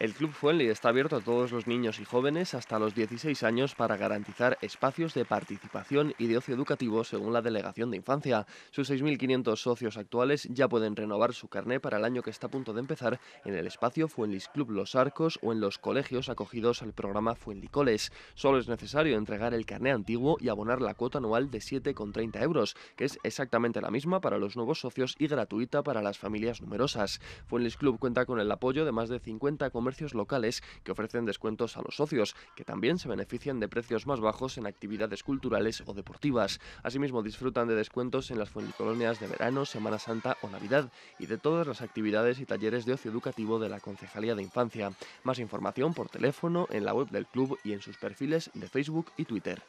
El Club Fuenli está abierto a todos los niños y jóvenes hasta los 16 años para garantizar espacios de participación y de ocio educativo según la Delegación de Infancia. Sus 6.500 socios actuales ya pueden renovar su carné para el año que está a punto de empezar en el espacio Fuenlis Club Los Arcos o en los colegios acogidos al programa Fuenlicoles. Solo es necesario entregar el carné antiguo y abonar la cuota anual de 7,30 euros, que es exactamente la misma para los nuevos socios y gratuita para las familias numerosas. Fuenlis Club cuenta con el apoyo de más de 50 precios locales que ofrecen descuentos a los socios, que también se benefician de precios más bajos en actividades culturales o deportivas. Asimismo, disfrutan de descuentos en las colonias de verano, Semana Santa o Navidad y de todas las actividades y talleres de ocio educativo de la Concejalía de Infancia. Más información por teléfono en la web del club y en sus perfiles de Facebook y Twitter.